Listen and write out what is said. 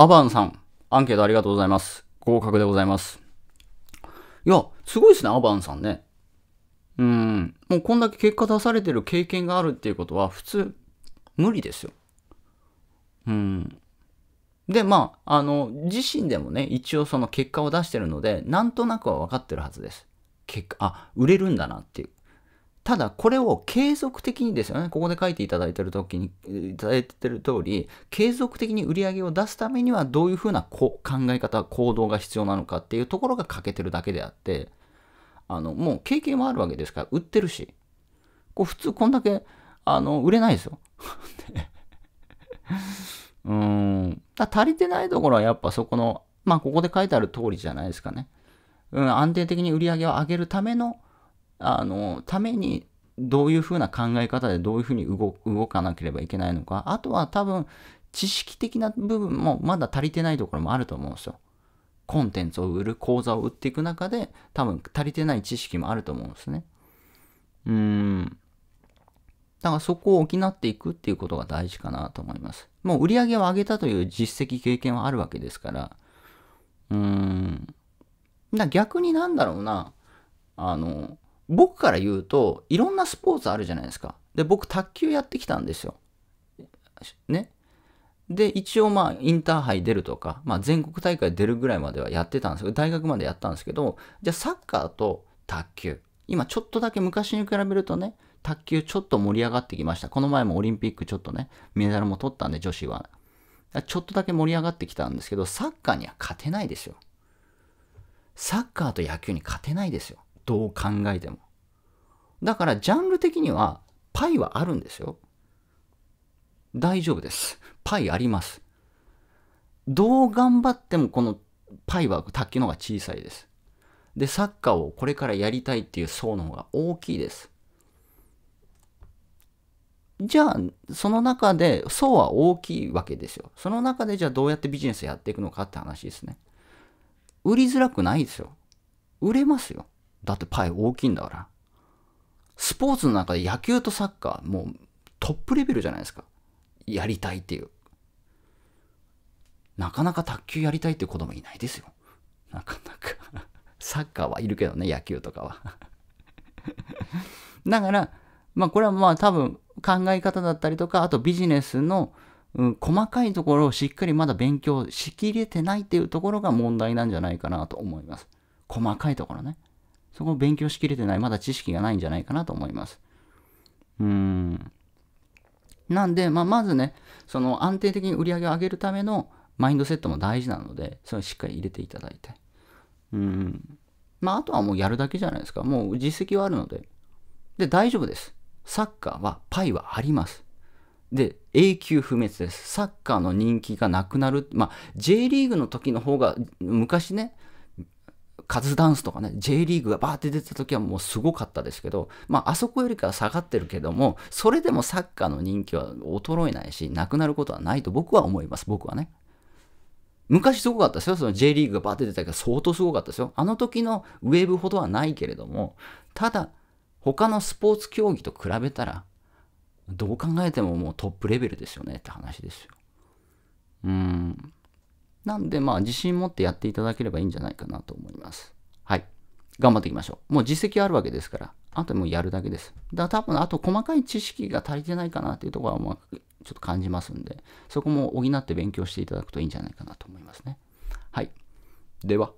アバンさん、アンケートありがとうございます。合格でございます。いや、すごいですね、アバンさんね。うん。もうこんだけ結果出されてる経験があるっていうことは、普通、無理ですよ。うん。で、まあ、あの、自身でもね、一応その結果を出してるので、なんとなくは分かってるはずです。結果、あ、売れるんだなっていう。ただこれを継続的にですよね、ここで書いていただいてる時に、いただいてる通り、継続的に売り上げを出すためにはどういうふうな考え方、行動が必要なのかっていうところが欠けてるだけであって、あの、もう経験もあるわけですから、売ってるし、こう普通こんだけ、あの、売れないですよ。うーん。だ足りてないところはやっぱそこの、まあここで書いてある通りじゃないですかね。うん、安定的に売り上げを上げるための、あの、ためにどういうふうな考え方でどういうふうに動かなければいけないのか、あとは多分知識的な部分もまだ足りてないところもあると思うんですよ。コンテンツを売る、講座を売っていく中で多分足りてない知識もあると思うんですね。うーん。だからそこを補っていくっていうことが大事かなと思います。もう売り上げを上げたという実績経験はあるわけですから、うーん。だ逆になんだろうな、あの、僕から言うと、いろんなスポーツあるじゃないですか。で、僕、卓球やってきたんですよ。ね。で、一応まあ、インターハイ出るとか、まあ、全国大会出るぐらいまではやってたんですけど、大学までやったんですけど、じゃあサッカーと卓球。今、ちょっとだけ昔に比べるとね、卓球ちょっと盛り上がってきました。この前もオリンピックちょっとね、メダルも取ったんで、女子は。ちょっとだけ盛り上がってきたんですけど、サッカーには勝てないですよ。サッカーと野球に勝てないですよ。どう考えても。だからジャンル的にはパイはあるんですよ。大丈夫です。パイあります。どう頑張ってもこのパイは卓球の方が小さいです。で、サッカーをこれからやりたいっていう層の方が大きいです。じゃあ、その中で層は大きいわけですよ。その中でじゃあどうやってビジネスやっていくのかって話ですね。売りづらくないですよ。売れますよ。だってパイ大きいんだから。スポーツの中で野球とサッカー、もうトップレベルじゃないですか。やりたいっていう。なかなか卓球やりたいっていう子供いないですよ。なかなかサッカーはいるけどね、野球とかはだから、まあこれはまあ多分考え方だったりとか、あとビジネスの、うん、細かいところをしっかりまだ勉強しきれてないっていうところが問題なんじゃないかなと思います。細かいところね。そこを勉強しきれてない、まだ知識がないんじゃないかなと思います。うん。なんで、まあ、まずね、その安定的に売り上げを上げるためのマインドセットも大事なので、それをしっかり入れていただいて。うん。まあ、あとはもうやるだけじゃないですか。もう実績はあるので。で、大丈夫です。サッカーはパイはあります。で、永久不滅です。サッカーの人気がなくなる。まあ、J リーグの時の方が、昔ね、カズダンスとかね、J リーグがバーって出た時はもうすごかったですけど、まあ、あそこよりかは下がってるけども、それでもサッカーの人気は衰えないし、なくなることはないと僕は思います、僕はね。昔すごかったですよ。その J リーグがバーって出たけど、相当すごかったですよ。あの時のウェーブほどはないけれども、ただ、他のスポーツ競技と比べたら、どう考えてももうトップレベルですよねって話ですよ。うん。なんで、まあ、自信持ってやっていただければいいんじゃないかなと思います。はい。頑張っていきましょう。もう実績あるわけですから、あともうやるだけです。だから多分、あと細かい知識が足りてないかなっていうところは、ちょっと感じますんで、そこも補って勉強していただくといいんじゃないかなと思いますね。はい。では。